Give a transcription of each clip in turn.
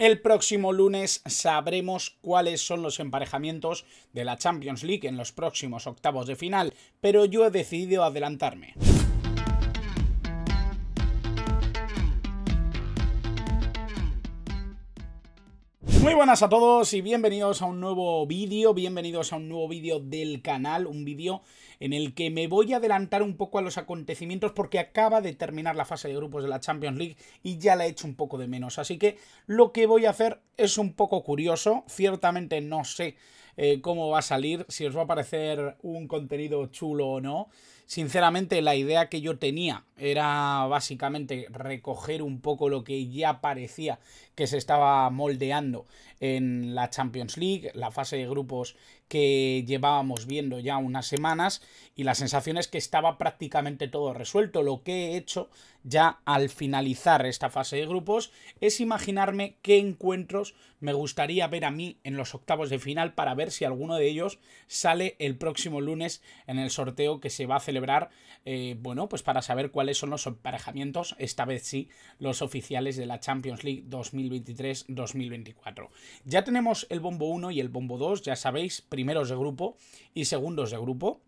El próximo lunes sabremos cuáles son los emparejamientos de la Champions League en los próximos octavos de final, pero yo he decidido adelantarme. Muy buenas a todos y bienvenidos a un nuevo vídeo, bienvenidos a un nuevo vídeo del canal, un vídeo en el que me voy a adelantar un poco a los acontecimientos porque acaba de terminar la fase de grupos de la Champions League y ya la he hecho un poco de menos, así que lo que voy a hacer es un poco curioso, ciertamente no sé eh, cómo va a salir, si os va a parecer un contenido chulo o no. Sinceramente la idea que yo tenía era básicamente recoger un poco lo que ya parecía que se estaba moldeando en la Champions League, la fase de grupos que llevábamos viendo ya unas semanas y la sensación es que estaba prácticamente todo resuelto. Lo que he hecho ya al finalizar esta fase de grupos es imaginarme qué encuentros me gustaría ver a mí en los octavos de final para ver si alguno de ellos sale el próximo lunes en el sorteo que se va a celebrar, eh, bueno, pues para saber cuáles son los emparejamientos, esta vez sí, los oficiales de la Champions League 2023-2024. Ya tenemos el bombo 1 y el bombo 2, ya sabéis, primeros de grupo y segundos de grupo.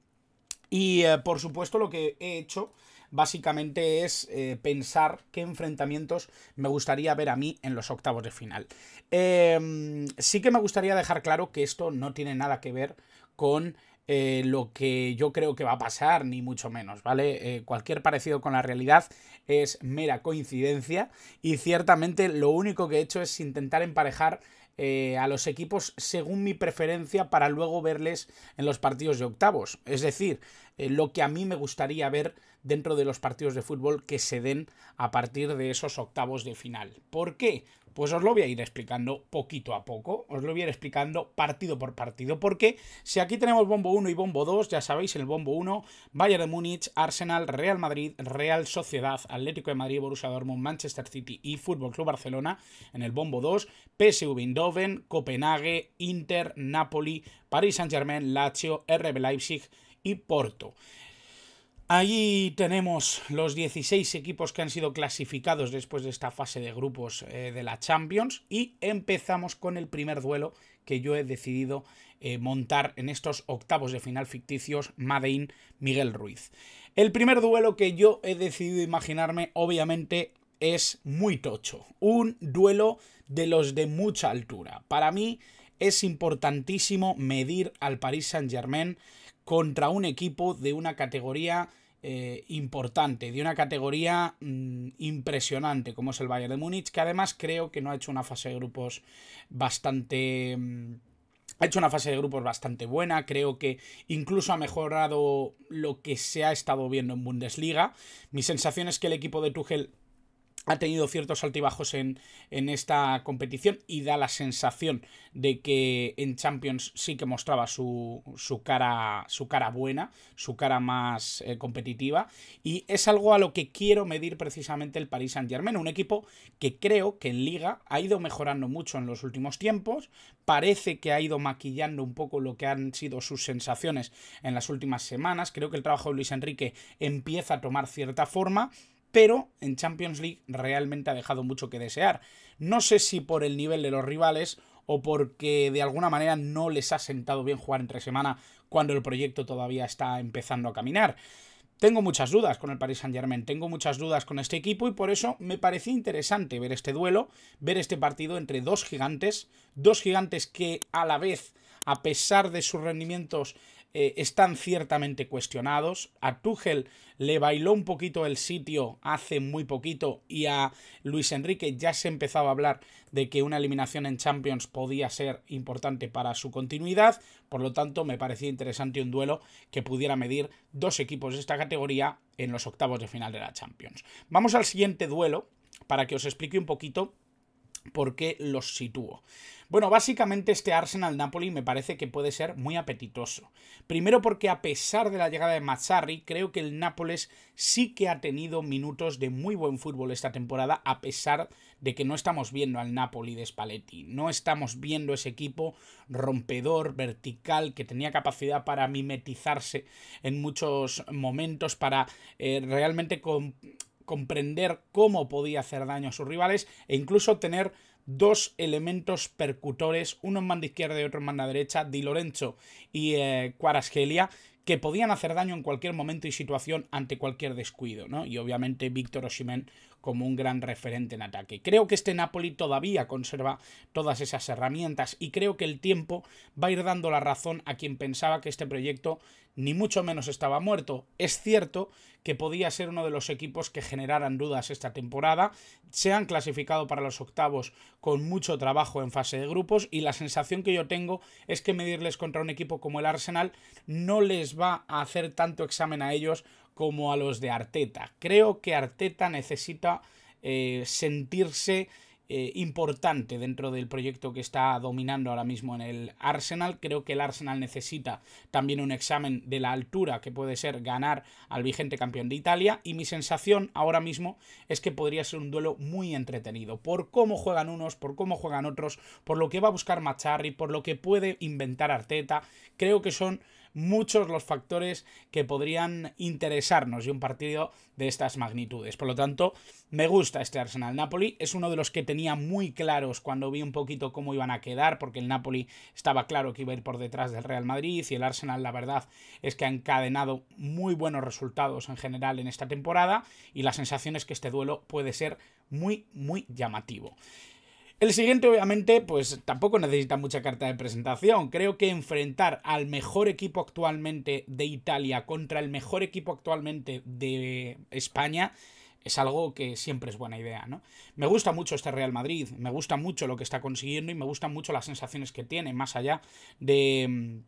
Y eh, por supuesto lo que he hecho básicamente es eh, pensar qué enfrentamientos me gustaría ver a mí en los octavos de final. Em, sí que me gustaría dejar claro que esto no tiene nada que ver con eh, lo que yo creo que va a pasar, ni mucho menos, ¿vale? cualquier parecido con la realidad es mera coincidencia y ciertamente lo único que he hecho es intentar emparejar eh, a los equipos según mi preferencia para luego verles en los partidos de octavos. Es decir, eh, lo que a mí me gustaría ver dentro de los partidos de fútbol que se den a partir de esos octavos de final. ¿Por qué? Pues os lo voy a ir explicando poquito a poco, os lo voy a ir explicando partido por partido, porque si aquí tenemos bombo 1 y bombo 2, ya sabéis, el bombo 1, Bayern de Múnich, Arsenal, Real Madrid, Real Sociedad, Atlético de Madrid, Borussia Dortmund, Manchester City y Fútbol Club Barcelona, en el bombo 2, PSV Eindhoven, Copenhague, Inter, Napoli, Paris Saint-Germain, Lazio, RB Leipzig y Porto. Allí tenemos los 16 equipos que han sido clasificados después de esta fase de grupos eh, de la Champions y empezamos con el primer duelo que yo he decidido eh, montar en estos octavos de final ficticios Madein Miguel Ruiz. El primer duelo que yo he decidido imaginarme obviamente es muy tocho, un duelo de los de mucha altura. Para mí es importantísimo medir al Paris Saint-Germain contra un equipo de una categoría eh, importante, de una categoría mm, impresionante como es el Bayern de Múnich, que además creo que no ha hecho una fase de grupos bastante... Mm, ha hecho una fase de grupos bastante buena, creo que incluso ha mejorado lo que se ha estado viendo en Bundesliga. Mi sensación es que el equipo de Tuchel ha tenido ciertos altibajos en, en, esta competición y da la sensación de que en Champions sí que mostraba su, su cara, su cara buena, su cara más eh, competitiva y es algo a lo que quiero medir precisamente el Paris Saint Germain, un equipo que creo que en liga ha ido mejorando mucho en los últimos tiempos, parece que ha ido maquillando un poco lo que han sido sus sensaciones en las últimas semanas, creo que el trabajo de Luis Enrique empieza a tomar cierta forma pero en Champions League realmente ha dejado mucho que desear. No sé si por el nivel de los rivales o porque de alguna manera no les ha sentado bien jugar entre semana cuando el proyecto todavía está empezando a caminar. Tengo muchas dudas con el Paris Saint Germain, tengo muchas dudas con este equipo y por eso me parecía interesante ver este duelo, ver este partido entre dos gigantes, dos gigantes que a la vez, a pesar de sus rendimientos, eh, están ciertamente cuestionados. A Tuchel le bailó un poquito el sitio hace muy poquito y a Luis Enrique ya se empezaba a hablar de que una eliminación en Champions podía ser importante para su continuidad. Por lo tanto, me parecía interesante un duelo que pudiera medir dos equipos de esta categoría en los octavos de final de la Champions. Vamos al siguiente duelo para que os explique un poquito ¿Por qué los sitúo. Bueno, básicamente este Arsenal-Napoli me parece que puede ser muy apetitoso. Primero porque a pesar de la llegada de Mazzarri, creo que el Nápoles sí que ha tenido minutos de muy buen fútbol esta temporada, a pesar de que no estamos viendo al Napoli de Spalletti. No estamos viendo ese equipo rompedor, vertical, que tenía capacidad para mimetizarse en muchos momentos, para eh, realmente comprender cómo podía hacer daño a sus rivales e incluso tener dos elementos percutores, uno en banda izquierda y otro en banda derecha, Di Lorenzo y Cuarasgelia, eh, que podían hacer daño en cualquier momento y situación ante cualquier descuido, ¿no? Y obviamente Víctor Osimén como un gran referente en ataque. Creo que este Napoli todavía conserva todas esas herramientas y creo que el tiempo va a ir dando la razón a quien pensaba que este proyecto ni mucho menos estaba muerto. Es cierto que podía ser uno de los equipos que generaran dudas esta temporada. Se han clasificado para los octavos con mucho trabajo en fase de grupos y la sensación que yo tengo es que medirles contra un equipo como el Arsenal no les va a hacer tanto examen a ellos como a los de Arteta. Creo que Arteta necesita eh, sentirse eh, importante dentro del proyecto que está dominando ahora mismo en el Arsenal. Creo que el Arsenal necesita también un examen de la altura que puede ser ganar al vigente campeón de Italia y mi sensación ahora mismo es que podría ser un duelo muy entretenido por cómo juegan unos, por cómo juegan otros, por lo que va a buscar Macharri, por lo que puede inventar Arteta. Creo que son muchos los factores que podrían interesarnos de un partido de estas magnitudes. Por lo tanto, me gusta este Arsenal Napoli. Es uno de los que tenía muy claros cuando vi un poquito cómo iban a quedar, porque el Napoli estaba claro que iba a ir por detrás del Real Madrid y el Arsenal, la verdad, es que ha encadenado muy buenos resultados en general en esta temporada y la sensación es que este duelo puede ser muy, muy llamativo. El siguiente, obviamente, pues tampoco necesita mucha carta de presentación. Creo que enfrentar al mejor equipo actualmente de Italia contra el mejor equipo actualmente de España es algo que siempre es buena idea, ¿no? Me gusta mucho este Real Madrid, me gusta mucho lo que está consiguiendo y me gustan mucho las sensaciones que tiene, más allá de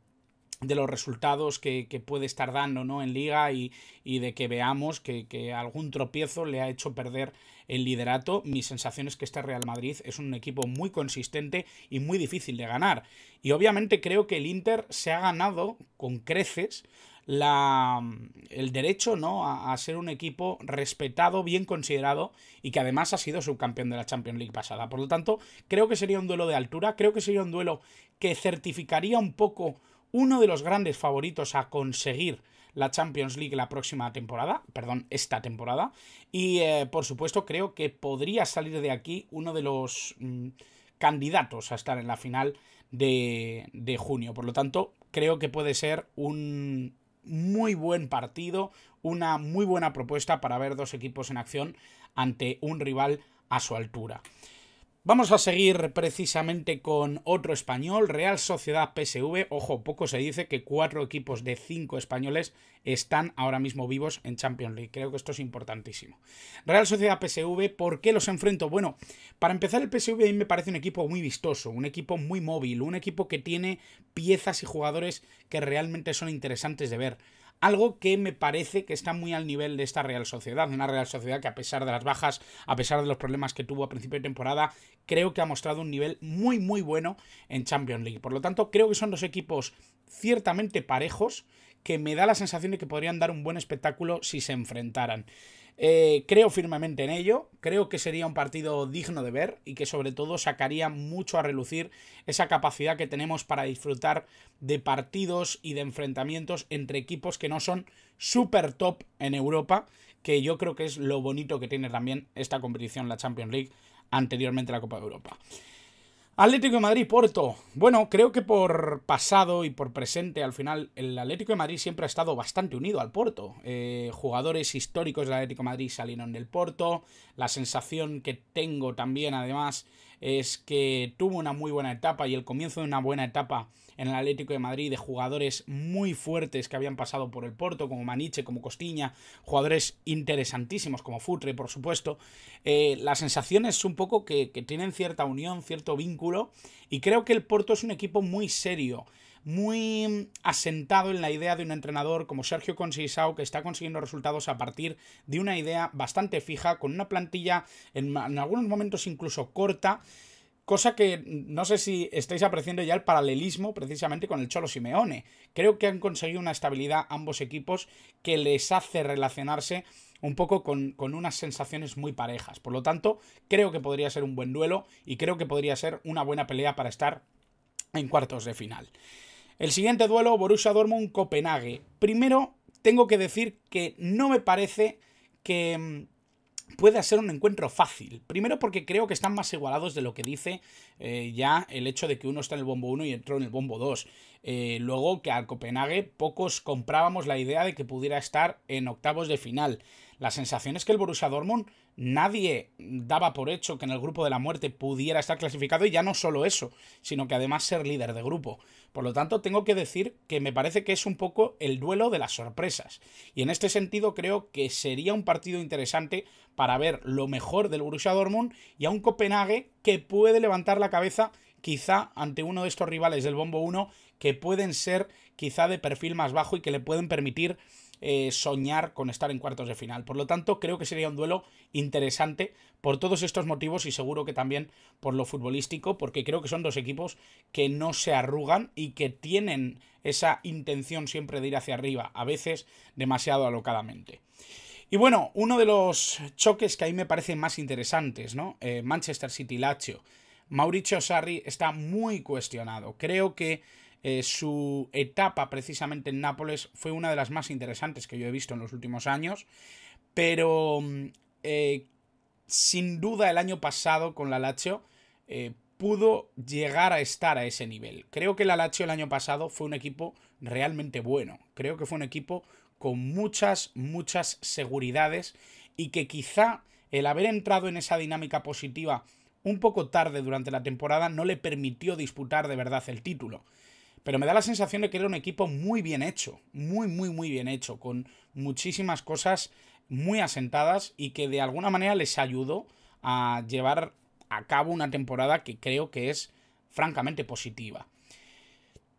de los resultados que, puede estar dando ¿no? en liga y, de que veamos que, algún tropiezo le ha hecho perder el liderato. Mi sensación es que este Real Madrid es un equipo muy consistente y muy difícil de ganar. Y obviamente creo que el Inter se ha ganado con creces la, el derecho ¿no? a, a ser un equipo respetado, bien considerado y que además ha sido subcampeón de la Champions League pasada. Por lo tanto, creo que sería un duelo de altura, creo que sería un duelo que certificaría un poco uno de los grandes favoritos a conseguir la Champions League la próxima temporada, perdón, esta temporada. Y eh, por supuesto creo que podría salir de aquí uno de los mm, candidatos a estar en la final de junio. Por lo tanto, creo que puede ser un muy buen partido, una muy buena propuesta para ver dos equipos en acción ante un rival a su altura. Vamos a seguir precisamente con otro español, Real Sociedad PSV. Ojo, poco se dice que cuatro equipos de cinco españoles están ahora mismo vivos en Champions League. Creo que esto es importantísimo. Real Sociedad PSV, ¿por qué los enfrento? Bueno, para empezar el PSV a mí me parece un equipo muy vistoso, un equipo muy móvil, un equipo que tiene piezas y jugadores que realmente son interesantes de ver algo que me parece que está muy al nivel de esta Real Sociedad, una Real Sociedad que a pesar de las bajas, a pesar de los problemas que tuvo a principio de temporada, creo que ha mostrado un nivel muy muy bueno en Champions League. Por lo tanto, creo que son dos equipos ciertamente parejos que me da la sensación de que podrían dar un buen espectáculo si se enfrentaran. Eh, creo firmemente en ello, creo que sería un partido digno de ver y que sobre todo sacaría mucho a relucir esa capacidad que tenemos para disfrutar de partidos y de enfrentamientos entre equipos que no son super top en Europa, que yo creo que es lo bonito que tiene también esta competición, la Champions League, anteriormente la Copa de Europa. Atlético de Madrid, Porto. Bueno, creo que por pasado y por presente, al final, el Atlético de Madrid siempre ha estado bastante unido al Porto. Eh, jugadores históricos del Atlético de Madrid salieron del Porto. La sensación que tengo también, además, es que tuvo una muy buena etapa y el comienzo de una buena etapa en el Atlético de Madrid de jugadores muy fuertes que habían pasado por el Porto, como Maniche, como Costiña, jugadores interesantísimos como Futre, por supuesto. Las eh, la sensación es un poco que, tienen cierta unión, cierto vínculo, y creo que el Porto es un equipo muy serio muy asentado en la idea de un entrenador como Sergio Conceição que está consiguiendo resultados a partir de una idea bastante fija, con una plantilla en algunos momentos incluso corta, Cosa que no sé si estáis apreciando ya el paralelismo precisamente con el Cholo Simeone. Creo que han conseguido una estabilidad ambos equipos que les hace relacionarse un poco con, unas sensaciones muy parejas. Por lo tanto, creo que podría ser un buen duelo y creo que podría ser una buena pelea para estar en cuartos de final. El siguiente duelo, Borussia Dortmund-Copenhague. Primero, tengo que decir que no me parece que mm, puede ser un encuentro fácil. Primero porque creo que están más igualados de lo que dice eh, ya el hecho de que uno está en el bombo 1 y entró en el bombo 2. Eh, luego que a Copenhague pocos comprábamos la idea de que pudiera estar en octavos de final. La sensación es que el Borussia Dortmund nadie daba por hecho que en el grupo de la muerte pudiera estar clasificado y ya no solo eso, sino que además ser líder de grupo. Por lo tanto, tengo que decir que me parece que es un poco el duelo de las sorpresas. Y en este sentido creo que sería un partido interesante para ver lo mejor del Borussia Dortmund y a un Copenhague que puede levantar la cabeza quizá ante uno de estos rivales del Bombo 1 que pueden ser quizá de perfil más bajo y que le pueden permitir eh, soñar con estar en cuartos de final. Por lo tanto, creo que sería un duelo interesante por todos estos motivos y seguro que también por lo futbolístico, porque creo que son dos equipos que no se arrugan y que tienen esa intención siempre de ir hacia arriba, a veces demasiado alocadamente. Y bueno, uno de los choques que a mí me parecen más interesantes, ¿no? Eh, Manchester City-Lazio. Mauricio Sarri está muy cuestionado. Creo que eh, su etapa precisamente en Nápoles fue una de las más interesantes que yo he visto en los últimos años, pero mm, eh, sin duda el año pasado con la Lazio eh, pudo llegar a estar a ese nivel. Creo que la Lazio el año pasado fue un equipo realmente bueno, creo que fue un equipo con muchas, muchas seguridades y que quizá el haber entrado en esa dinámica positiva un poco tarde durante la temporada no le permitió disputar de verdad el título. Pero me da la sensación de que era un equipo muy bien hecho, muy, muy, muy bien hecho, con muchísimas cosas muy asentadas y que de alguna manera les ayudó a llevar a cabo una temporada que creo que es francamente positiva.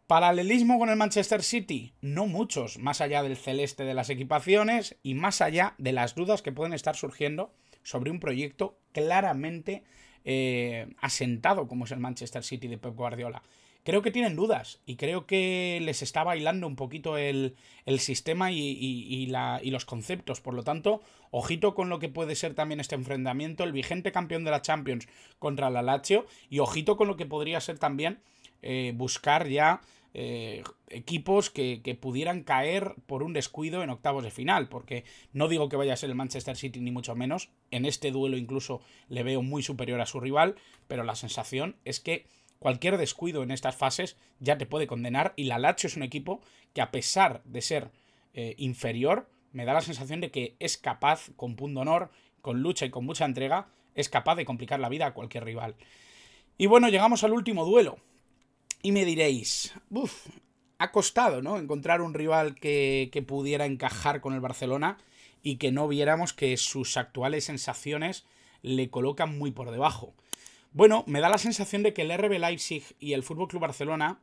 Paralelismo con el Manchester City, no muchos, más allá del celeste de las equipaciones y más allá de las dudas que pueden estar surgiendo sobre un proyecto claramente eh, asentado como es el Manchester City de Pep Guardiola creo que tienen dudas y creo que les está bailando un poquito el, sistema y, la, los conceptos. Por lo tanto, ojito con lo que puede ser también este enfrentamiento, el vigente campeón de la Champions contra la Lazio y ojito con lo que podría ser también eh, buscar ya eh, equipos que, que, pudieran caer por un descuido en octavos de final, porque no digo que vaya a ser el Manchester City ni mucho menos, en este duelo incluso le veo muy superior a su rival, pero la sensación es que Cualquier descuido en estas fases ya te puede condenar y la Lazio es un equipo que a pesar de ser eh, inferior, me da la sensación de que es capaz, con honor, con lucha y con mucha entrega, es capaz de complicar la vida a cualquier rival. Y bueno, llegamos al último duelo. Y me diréis, uff, ha costado, ¿no? Encontrar un rival que pudiera encajar con el Barcelona y que no viéramos que sus actuales sensaciones le colocan muy por debajo. Bueno, me da la sensación de que el RB Leipzig y el Fútbol Club Barcelona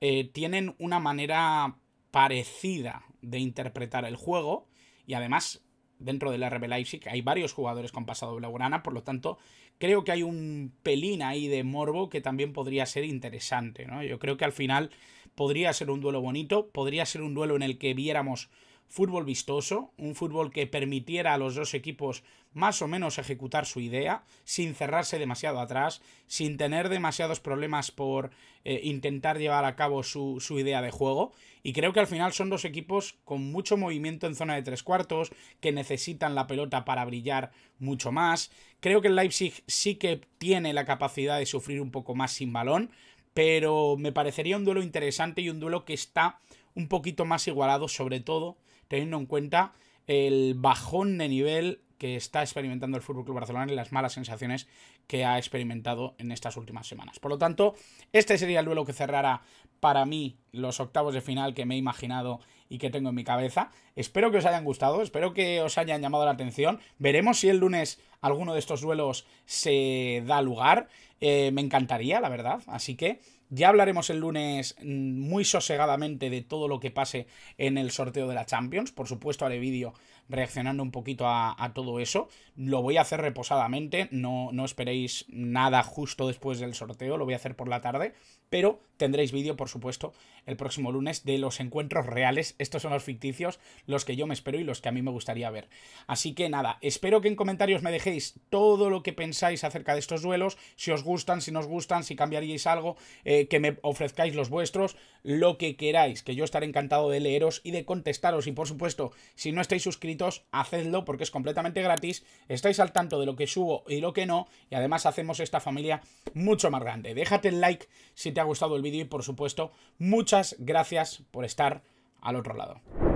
eh, tienen una manera parecida de interpretar el juego y además dentro del RB Leipzig hay varios jugadores con pasado urana, por lo tanto creo que hay un pelín ahí de morbo que también podría ser interesante, ¿no? Yo creo que al final podría ser un duelo bonito, podría ser un duelo en el que viéramos fútbol vistoso, un fútbol que permitiera a los dos equipos más o menos ejecutar su idea, sin cerrarse demasiado atrás, sin tener demasiados problemas por eh, intentar llevar a cabo su, su, idea de juego. Y creo que al final son dos equipos con mucho movimiento en zona de tres cuartos, que necesitan la pelota para brillar mucho más. Creo que el Leipzig sí que tiene la capacidad de sufrir un poco más sin balón, pero me parecería un duelo interesante y un duelo que está un poquito más igualado, sobre todo teniendo en cuenta el bajón de nivel que está experimentando el FC Barcelona y las malas sensaciones que ha experimentado en estas últimas semanas. Por lo tanto, este sería el duelo que cerrará para mí los octavos de final que me he imaginado y que tengo en mi cabeza. Espero que os hayan gustado, espero que os hayan llamado la atención. Veremos si el lunes alguno de estos duelos se da lugar. Eh, me encantaría, la verdad. Así que ya hablaremos el lunes mm, muy sosegadamente de todo lo que pase en el sorteo de la Champions. Por supuesto, haré vídeo reaccionando un poquito a, todo eso. Lo voy a hacer reposadamente, no, no esperéis nada justo después del sorteo, lo voy a hacer por la tarde pero tendréis vídeo, por supuesto, el próximo lunes de los encuentros reales. Estos son los ficticios, los que yo me espero y los que a mí me gustaría ver. Así que nada, espero que en comentarios me dejéis todo lo que pensáis acerca de estos duelos, si os gustan, si no os gustan, si cambiaríais algo, eh, que me ofrezcáis los vuestros, lo que queráis, que yo estaré encantado de leeros y de contestaros. Y por supuesto, si no estáis suscritos, hacedlo porque es completamente gratis, estáis al tanto de lo que subo y lo que no, y además hacemos esta familia mucho más grande. Déjate el like si te ha gustado el vídeo y por supuesto muchas gracias por estar al otro lado.